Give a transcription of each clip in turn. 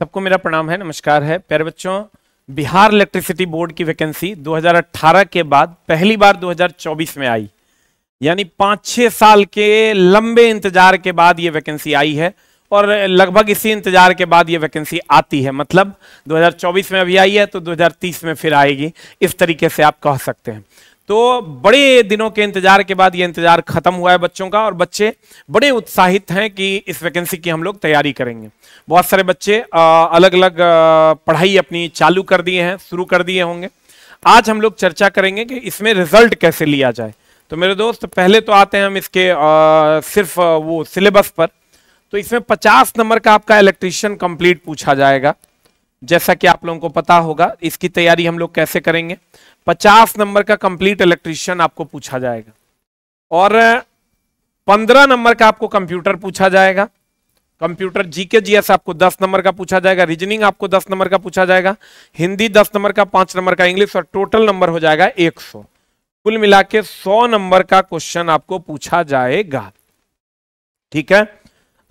सबको मेरा प्रणाम है नमस्कार है प्यारे बच्चों बिहार इलेक्ट्रिसिटी बोर्ड की वैकेंसी 2018 के बाद पहली बार 2024 में आई यानी पाँच छः साल के लंबे इंतजार के बाद ये वैकेंसी आई है और लगभग इसी इंतजार के बाद ये वैकेंसी आती है मतलब 2024 में अभी आई है तो 2030 में फिर आएगी इस तरीके से आप कह सकते हैं तो बड़े दिनों के इंतजार के बाद ये इंतजार खत्म हुआ है बच्चों का और बच्चे बड़े उत्साहित हैं कि इस वैकेंसी की हम लोग तैयारी करेंगे बहुत सारे बच्चे अलग अलग पढ़ाई अपनी चालू कर दिए हैं शुरू कर दिए होंगे आज हम लोग चर्चा करेंगे कि इसमें रिजल्ट कैसे लिया जाए तो मेरे दोस्त पहले तो आते हैं हम इसके सिर्फ वो सिलेबस पर तो इसमें पचास नंबर का आपका इलेक्ट्रिशियन कंप्लीट पूछा जाएगा जैसा कि आप लोगों को पता होगा इसकी तैयारी हम लोग कैसे करेंगे 50 नंबर का कंप्लीट इलेक्ट्रिशियन आपको पूछा जाएगा और 15 नंबर का आपको कंप्यूटर पूछा जाएगा कंप्यूटर जीके जीएस आपको 10 नंबर का पूछा जाएगा रीजनिंग आपको 10 नंबर का पूछा जाएगा हिंदी 10 नंबर का 5 नंबर का इंग्लिश और टोटल नंबर हो जाएगा 100 कुल मिला के सौ नंबर का क्वेश्चन आपको पूछा जाएगा ठीक है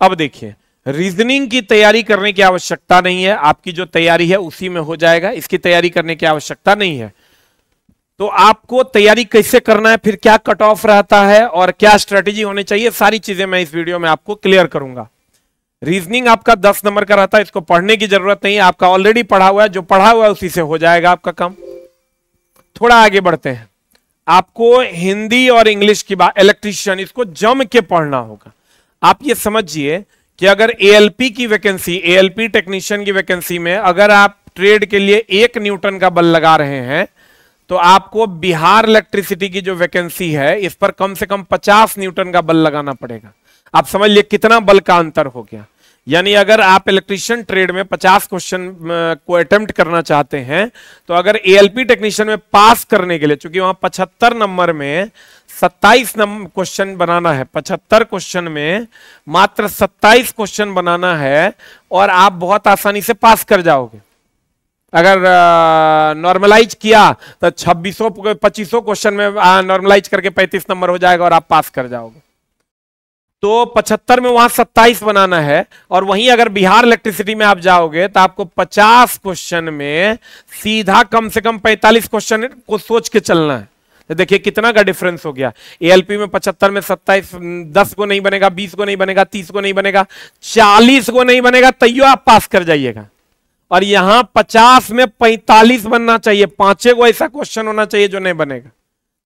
अब देखिए रीजनिंग की तैयारी करने की आवश्यकता नहीं है आपकी जो तैयारी है उसी में हो जाएगा इसकी तैयारी करने की आवश्यकता नहीं है तो आपको तैयारी कैसे करना है फिर क्या कट ऑफ रहता है और क्या स्ट्रेटेजी होनी चाहिए सारी चीजें मैं इस वीडियो में आपको क्लियर करूंगा रीजनिंग आपका दस नंबर का रहता है इसको पढ़ने की जरूरत नहीं है आपका ऑलरेडी पढ़ा हुआ है जो पढ़ा हुआ है उसी से हो जाएगा आपका काम थोड़ा आगे बढ़ते हैं आपको हिंदी और इंग्लिश की बात इलेक्ट्रिशियन इसको जम के पढ़ना होगा आप ये समझिए कि अगर एएलपी की वैकेंसी एएलपी टेक्नीशियन की वैकेंसी में अगर आप ट्रेड के लिए एक न्यूटन का बल लगा रहे हैं तो आपको बिहार इलेक्ट्रिसिटी की जो वैकेंसी है इस पर कम से कम 50 न्यूटन का बल लगाना पड़ेगा आप समझ लिए कितना बल का अंतर हो गया यानी अगर आप इलेक्ट्रिशियन ट्रेड में 50 क्वेश्चन को अटेम्प्ट करना चाहते हैं तो अगर एएलपी टेक्नीशियन में पास करने के लिए चूंकि वहां 75 नंबर में 27 नंबर क्वेश्चन बनाना है 75 क्वेश्चन में मात्र 27 क्वेश्चन बनाना है और आप बहुत आसानी से पास कर जाओगे अगर नॉर्मलाइज किया तो छब्बीसों पच्चीसों क्वेश्चन में नॉर्मलाइज करके पैंतीस नंबर हो जाएगा और आप पास कर जाओगे तो 75 में वहां 27 बनाना है और वहीं अगर बिहार इलेक्ट्रिसिटी में आप जाओगे तो आपको 50 क्वेश्चन में सीधा कम से कम 45 क्वेश्चन को सोच के चलना है तो देखिए कितना का डिफरेंस हो गया एएलपी में 75 में 27 10 हम्म, को नहीं बनेगा 20 को नहीं बनेगा 30 को नहीं बनेगा 40 को नहीं बनेगा तैयो तो आप पास कर जाइएगा और यहां पचास में पैंतालीस बनना चाहिए पांचे को ऐसा क्वेश्चन होना चाहिए जो नहीं बनेगा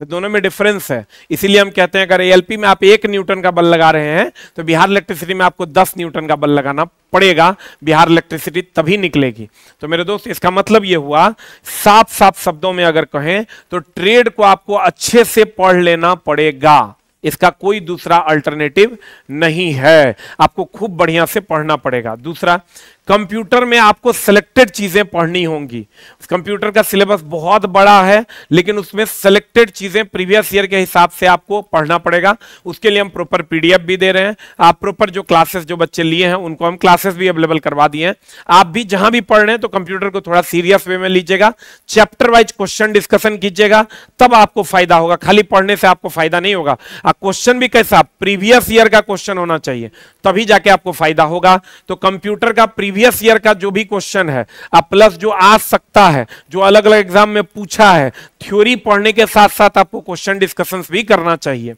तो दोनों में डिफरेंस है इसीलिए हम कहते हैं अगर एएलपी में आप एक न्यूटन का बल लगा रहे हैं तो बिहार इलेक्ट्रिसिटी में आपको दस न्यूटन का बल लगाना पड़ेगा बिहार इलेक्ट्रिसिटी तभी निकलेगी तो मेरे दोस्त इसका मतलब ये हुआ साफ साफ शब्दों में अगर कहें तो ट्रेड को आपको अच्छे से पढ़ लेना पड़ेगा इसका कोई दूसरा अल्टरनेटिव नहीं है आपको खूब बढ़िया से पढ़ना पड़ेगा दूसरा कंप्यूटर में आपको सिलेक्टेड चीजें पढ़नी होंगी कंप्यूटर का सिलेबस बहुत बड़ा है लेकिन उसमें सिलेक्टेड चीजें प्रीवियस ईयर के हिसाब से आपको पढ़ना पड़ेगा उसके लिए हम प्रॉपर पीडीएफ भी दे रहे हैं आप प्रॉपर जो क्लासेस जो बच्चे लिए हैं उनको हम क्लासेस भी अवेलेबल करवा दिए हैं आप भी जहां भी पढ़ रहे हैं तो कंप्यूटर को थोड़ा सीरियस वे में लीजिएगा चैप्टर वाइज क्वेश्चन डिस्कशन कीजिएगा तब आपको फायदा होगा खाली पढ़ने से आपको फायदा नहीं होगा क्वेश्चन भी कैसा प्रीवियस ईयर का क्वेश्चन होना चाहिए तभी जाके आपको फायदा होगा तो कंप्यूटर का प्रीवियस प्रीवियस ईयर का जो भी क्वेश्चन है आप प्लस जो आ सकता है जो अलग अलग एग्जाम में पूछा है थ्योरी पढ़ने के साथ साथ आपको क्वेश्चन डिस्कशन भी करना चाहिए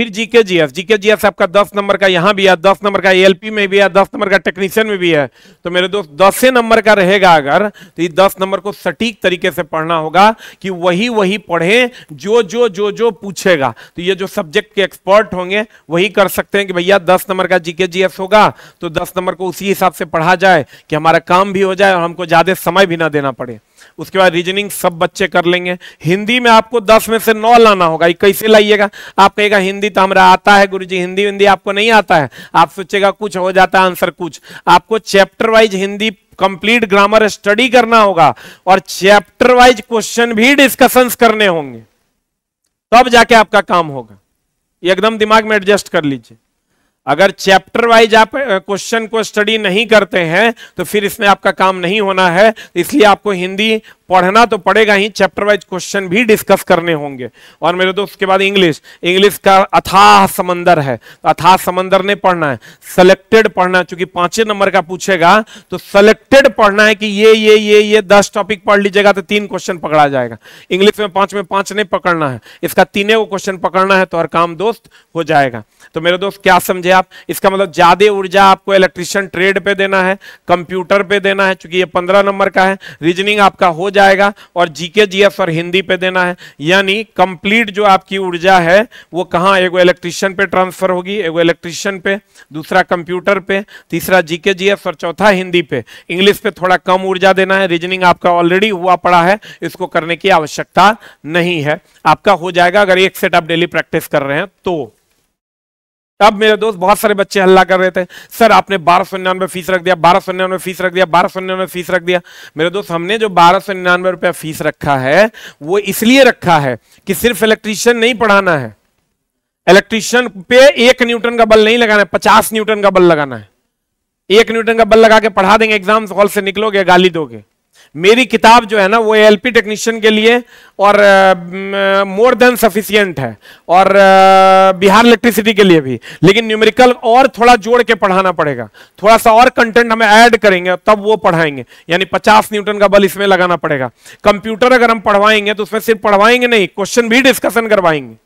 फिर जीके जीएस जीके जीएस आपका दस नंबर का यहां भी है दस नंबर का एएलपी में भी है दस नंबर का टेक्नीशियन में भी है तो मेरे दोस्त दस नंबर का रहेगा अगर तो ये दस नंबर को सटीक तरीके से पढ़ना होगा कि वही वही पढ़े जो जो जो जो पूछेगा तो ये जो सब्जेक्ट के एक्सपर्ट होंगे वही कर सकते हैं कि भैया दस नंबर का जीके जीएस होगा तो दस नंबर को उसी हिसाब से पढ़ा जाए कि हमारा काम भी हो जाए और हमको ज्यादा समय भी ना देना पड़े उसके बाद रीजनिंग सब बच्चे कर लेंगे हिंदी में आपको दस में से नौ लाना होगा ये कैसे लाइएगा आप कहेगा हिंदी तो हमारा आता है जी हिंदी हिंदी आपको नहीं आता है आप सोचेगा कुछ हो जाता है आंसर कुछ आपको chapter wise Hindi complete grammar study करना होगा और चैप्टर वाइज क्वेश्चन भी डिस्कशन करने होंगे तब तो जाके आपका काम होगा एकदम दिमाग में एडजस्ट कर लीजिए अगर चैप्टर वाइज आप क्वेश्चन को स्टडी नहीं करते हैं तो फिर इसमें आपका काम नहीं होना है इसलिए आपको हिंदी पढ़ना तो पड़ेगा ही चैप्टर वाइज क्वेश्चन भी डिस्कस करने होंगे और मेरे दोस्त के बाद इंग्लिश इंग्लिश का अथाह समंदर है तो अथाह समंदर ने पढ़ना है सेलेक्टेड पढ़ना है चूंकि पांचवें नंबर का पूछेगा तो सेलेक्टेड पढ़ना है कि ये ये ये ये दस टॉपिक पढ़ लीजिएगा तो तीन क्वेश्चन पकड़ा जाएगा इंग्लिश में पांच में पांच नहीं पकड़ना है इसका तीनों को क्वेश्चन पकड़ना है तो हर काम दोस्त हो जाएगा तो मेरे दोस्त क्या समझे आप इसका मतलब ज्यादा ऊर्जा आपको इलेक्ट्रिशियन ट्रेड पे देना है कंप्यूटर पे देना है चूंकि ये पंद्रह नंबर का है रीजनिंग आपका हो जाए जाएगा और जीके जी एफ और हिंदी पे देना है यानी कंप्लीट जो आपकी ऊर्जा है वो कहाँ एगो इलेक्ट्रिशियन पे ट्रांसफर होगी एगो इलेक्ट्रिशियन पे दूसरा कंप्यूटर पे तीसरा जीके जी एफ और चौथा हिंदी पे इंग्लिश पे थोड़ा कम ऊर्जा देना है रीजनिंग आपका ऑलरेडी हुआ पड़ा है इसको करने की आवश्यकता नहीं है आपका हो जाएगा अगर एक सेट आप डेली प्रैक्टिस कर रहे हैं तो तब मेरे दोस्त बहुत सारे बच्चे हल्ला कर रहे थे सर आपने बारह सौ निन्यानवे फीस रख दिया बारह सौ निन्यानवे फीस रख दिया बारह सौ निन्यानवे फीस रख दिया मेरे दोस्त हमने जो बारह सौ निन्यानवे रुपया फीस रखा है वो इसलिए रखा है कि सिर्फ इलेक्ट्रीशियन नहीं पढ़ाना है इलेक्ट्रीशियन पे एक न्यूटन का बल नहीं लगाना है पचास न्यूटन का बल लगाना है एक न्यूटन का बल लगा के पढ़ा देंगे एग्जाम हॉल से निकलोगे गाली दोगे मेरी किताब जो है ना वो एल टेक्नीशियन के लिए और मोर देन सफिशियंट है और बिहार इलेक्ट्रिसिटी के लिए भी लेकिन न्यूमेरिकल और थोड़ा जोड़ के पढ़ाना पड़ेगा थोड़ा सा और कंटेंट हमें ऐड करेंगे तब वो पढ़ाएंगे यानी 50 न्यूटन का बल इसमें लगाना पड़ेगा कंप्यूटर अगर हम पढ़वाएंगे तो उसमें सिर्फ पढ़वाएंगे नहीं क्वेश्चन भी डिस्कशन करवाएंगे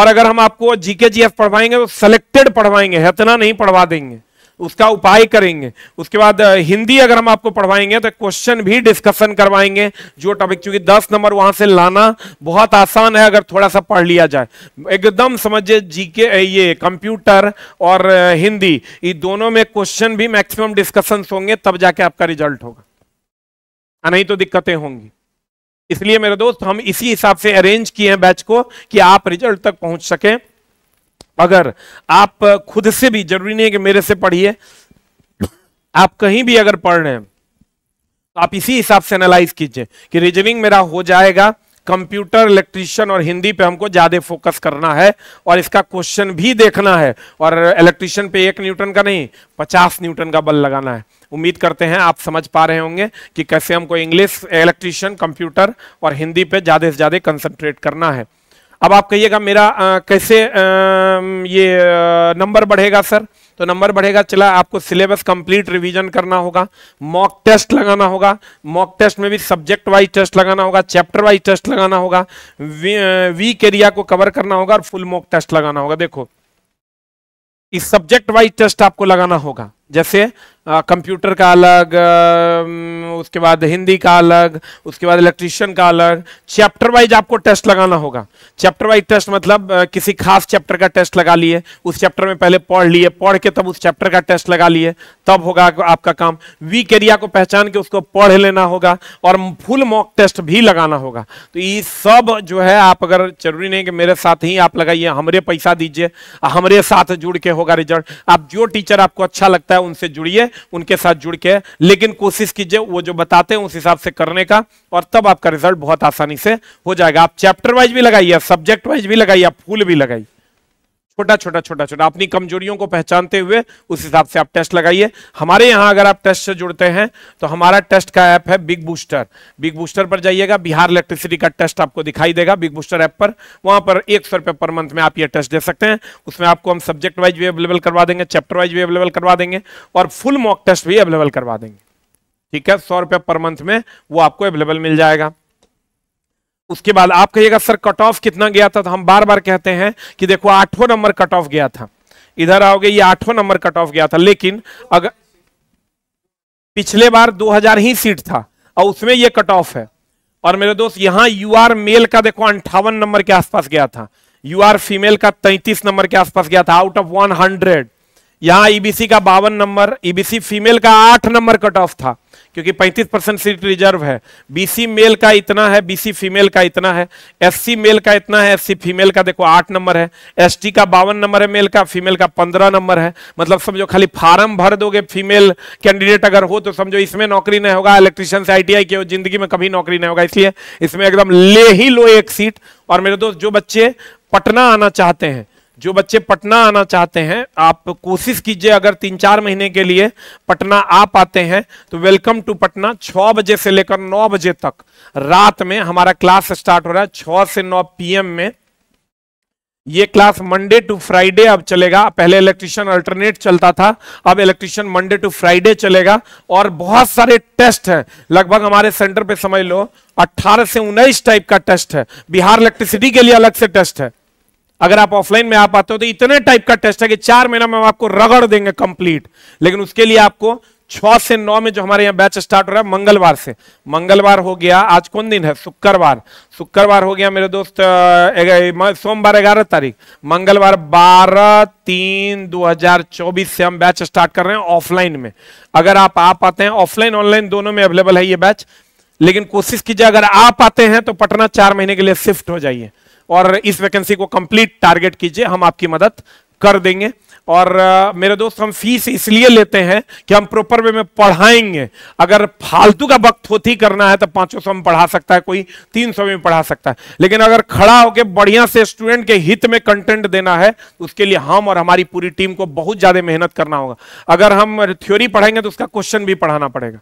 और अगर हम आपको जीके जी पढ़वाएंगे तो सेलेक्टेड पढ़वाएंगे इतना नहीं पढ़वा देंगे उसका उपाय करेंगे उसके बाद हिंदी अगर हम आपको पढ़वाएंगे तो क्वेश्चन भी डिस्कशन करवाएंगे जो टॉपिक चूंकि दस नंबर वहां से लाना बहुत आसान है अगर थोड़ा सा पढ़ लिया जाए एकदम समझिए जीके ये कंप्यूटर और हिंदी ये दोनों में क्वेश्चन भी मैक्सिमम डिस्कशन होंगे तब जाके आपका रिजल्ट होगा नहीं तो दिक्कतें होंगी इसलिए मेरे दोस्त हम इसी हिसाब से अरेंज किए हैं बैच को कि आप रिजल्ट तक पहुंच सकें अगर आप खुद से भी जरूरी नहीं है कि मेरे से पढ़िए आप कहीं भी अगर पढ़ रहे हैं तो आप इसी हिसाब से एनालाइज कीजिए कि रीजनिंग मेरा हो जाएगा कंप्यूटर इलेक्ट्रिशियन और हिंदी पे हमको ज्यादा फोकस करना है और इसका क्वेश्चन भी देखना है और इलेक्ट्रिशियन पे एक न्यूटन का नहीं पचास न्यूटन का बल लगाना है उम्मीद करते हैं आप समझ पा रहे होंगे कि कैसे हमको इंग्लिश इलेक्ट्रिशियन कंप्यूटर और हिंदी पे ज़्यादा से ज़्यादा कंसंट्रेट करना है अब आप कहिएगा मेरा आ, कैसे आ, ये आ, नंबर बढ़ेगा सर तो नंबर बढ़ेगा चला आपको सिलेबस कंप्लीट रिवीजन करना होगा मॉक टेस्ट लगाना होगा मॉक टेस्ट में भी सब्जेक्ट वाइज टेस्ट लगाना होगा चैप्टर वाइज टेस्ट लगाना होगा वीक एरिया को कवर करना होगा और फुल मॉक टेस्ट लगाना होगा देखो इस सब्जेक्ट वाइज टेस्ट आपको लगाना होगा जैसे कंप्यूटर का अलग उसके बाद हिंदी का अलग उसके बाद इलेक्ट्रिशियन का अलग चैप्टर वाइज आपको टेस्ट लगाना होगा चैप्टर वाइज टेस्ट मतलब किसी खास चैप्टर का टेस्ट लगा लिए उस चैप्टर में पहले पढ़ लिए पढ़ के तब उस चैप्टर का टेस्ट लगा लिए तब होगा आपका काम वीक एरिया को पहचान के उसको पढ़ लेना होगा और फुल मॉक टेस्ट भी लगाना होगा तो ये सब जो है आप अगर जरूरी नहीं कि मेरे साथ ही आप लगाइए हमारे पैसा दीजिए हमारे साथ जुड़ के होगा रिजल्ट आप जो टीचर आपको अच्छा लगता है उनसे जुड़िए उनके साथ जुड़ के लेकिन कोशिश कीजिए वो जो बताते हैं उस हिसाब से करने का और तब आपका रिजल्ट बहुत आसानी से हो जाएगा आप चैप्टर वाइज भी लगाइए सब्जेक्ट वाइज भी लगाइए फूल भी लगाइए छोटा छोटा छोटा छोटा अपनी कमजोरियों को पहचानते हुए उस हिसाब से आप टेस्ट लगाइए हमारे यहाँ अगर आप टेस्ट से जुड़ते हैं तो हमारा टेस्ट का ऐप है बिग बूस्टर बिग बूस्टर पर जाइएगा बिहार इलेक्ट्रिसिटी का टेस्ट आपको दिखाई देगा बिग बूस्टर ऐप पर वहाँ पर एक सौ रुपये पर मंथ में आप ये टेस्ट दे सकते हैं उसमें आपको हम सब्जेक्ट वाइज भी अवेलेबल करवा देंगे चैप्टर वाइज भी अवेलेबल करवा देंगे और फुल मॉक टेस्ट भी अवेलेबल करवा देंगे ठीक है सौ रुपये पर मंथ में वो आपको अवेलेबल मिल जाएगा उसके बाद आप कहिएगा सर कट ऑफ कितना गया था तो हम बार बार कहते हैं कि देखो आठवां नंबर कट ऑफ गया था इधर आओगे ये आठवां नंबर कट ऑफ गया था लेकिन अगर पिछले बार 2000 ही सीट था और उसमें ये कट ऑफ है और मेरे दोस्त यहां यू आर मेल का देखो अंठावन नंबर के आसपास गया था यू आर फीमेल का तैतीस नंबर के आसपास गया था आउट ऑफ वन हंड्रेड यहां ईबीसी का बावन नंबर ईबीसी e फीमेल का आठ नंबर कट ऑफ था क्योंकि 35 परसेंट सीट रिजर्व है बीसी मेल का इतना है बीसी फीमेल का इतना है एससी मेल का इतना है एससी फीमेल का देखो आठ नंबर है एसटी का बावन नंबर है मेल का फीमेल का पंद्रह नंबर है मतलब समझो खाली फार्म भर दोगे फीमेल कैंडिडेट अगर हो तो समझो इसमें नौकरी नहीं होगा इलेक्ट्रीशियन से आई के जिंदगी में कभी नौकरी नहीं होगा इसलिए इसमें एकदम ले ही लो एक सीट और मेरे दोस्त जो बच्चे पटना आना चाहते हैं जो बच्चे पटना आना चाहते हैं आप कोशिश कीजिए अगर तीन चार महीने के लिए पटना आ पाते हैं तो वेलकम टू पटना छः बजे से लेकर नौ बजे तक रात में हमारा क्लास स्टार्ट हो रहा है छः से नौ पीएम में ये क्लास मंडे टू फ्राइडे अब चलेगा पहले इलेक्ट्रिशियन अल्टरनेट चलता था अब इलेक्ट्रिशियन मंडे टू फ्राइडे चलेगा और बहुत सारे टेस्ट हैं लगभग हमारे सेंटर पे समझ लो 18 से 19 टाइप का टेस्ट है बिहार इलेक्ट्रिसिटी के लिए अलग से टेस्ट है अगर आप ऑफलाइन में आ पाते हो तो इतने टाइप का टेस्ट है कि चार महीना में हम आपको रगड़ देंगे कंप्लीट लेकिन उसके लिए आपको छह से नौ में जो हमारे यहाँ बैच स्टार्ट हो रहा है मंगलवार से मंगलवार हो गया आज कौन दिन है शुक्रवार शुक्रवार हो गया मेरे दोस्त सोमवार ग्यारह तारीख मंगलवार बारह तीन दो हजार चौबीस से हम बैच स्टार्ट कर रहे हैं ऑफलाइन में अगर आप आ पाते हैं ऑफलाइन ऑनलाइन दोनों में अवेलेबल है ये बैच लेकिन कोशिश कीजिए अगर आप आते हैं तो पटना चार महीने के लिए शिफ्ट हो जाइए और इस वैकेंसी को कंप्लीट टारगेट कीजिए हम आपकी मदद कर देंगे और मेरे दोस्त हम फीस इसलिए लेते हैं कि हम प्रॉपर वे में पढ़ाएंगे अगर फालतू का वक्त होती करना है तो पाँचों सौ में पढ़ा सकता है कोई तीन सौ में पढ़ा सकता है लेकिन अगर खड़ा होकर बढ़िया से स्टूडेंट के हित में कंटेंट देना है तो उसके लिए हम और हमारी पूरी टीम को बहुत ज़्यादा मेहनत करना होगा अगर हम थ्योरी पढ़ाएंगे तो उसका क्वेश्चन भी पढ़ाना पड़ेगा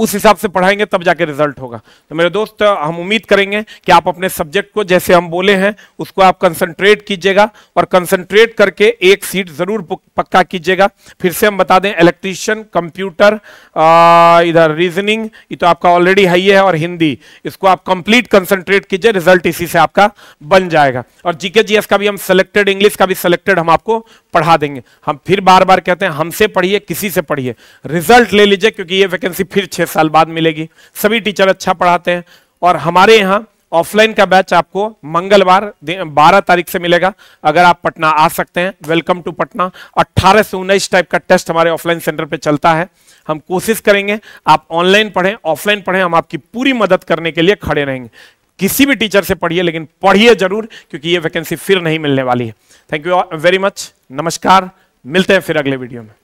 उस हिसाब से पढ़ाएंगे तब जाके रिजल्ट होगा तो मेरे दोस्त हम उम्मीद करेंगे कि आप अपने सब्जेक्ट को जैसे हम बोले हैं उसको आप कंसंट्रेट कीजिएगा और कंसंट्रेट करके एक सीट जरूर पक्का कीजिएगा फिर से हम बता दें इलेक्ट्रीशियन कंप्यूटर इधर रीजनिंग ये तो आपका ऑलरेडी हाई है और हिंदी इसको आप कंप्लीट कंसेंट्रेट कीजिए रिजल्ट इसी से आपका बन जाएगा और जीके जीएस का भी हम सिलेक्टेड इंग्लिश का भी सिलेक्टेड हम आपको पढ़ा देंगे हम फिर बार बार कहते हैं हमसे पढ़िए किसी से पढ़िए रिजल्ट ले लीजिए क्योंकि ये वैकेंसी फिर छः साल बाद मिलेगी सभी टीचर अच्छा पढ़ाते हैं और हमारे यहाँ ऑफलाइन का बैच आपको मंगलवार बारह तारीख से मिलेगा अगर आप पटना आ सकते हैं वेलकम टू पटना अट्ठारह से उन्नीस टाइप का टेस्ट हमारे ऑफलाइन सेंटर पे चलता है हम कोशिश करेंगे आप ऑनलाइन पढ़ें ऑफलाइन पढ़ें हम आपकी पूरी मदद करने के लिए खड़े रहेंगे किसी भी टीचर से पढ़िए लेकिन पढ़िए जरूर क्योंकि ये वैकेंसी फिर नहीं मिलने वाली है थैंक यू वेरी मच नमस्कार मिलते हैं फिर अगले वीडियो में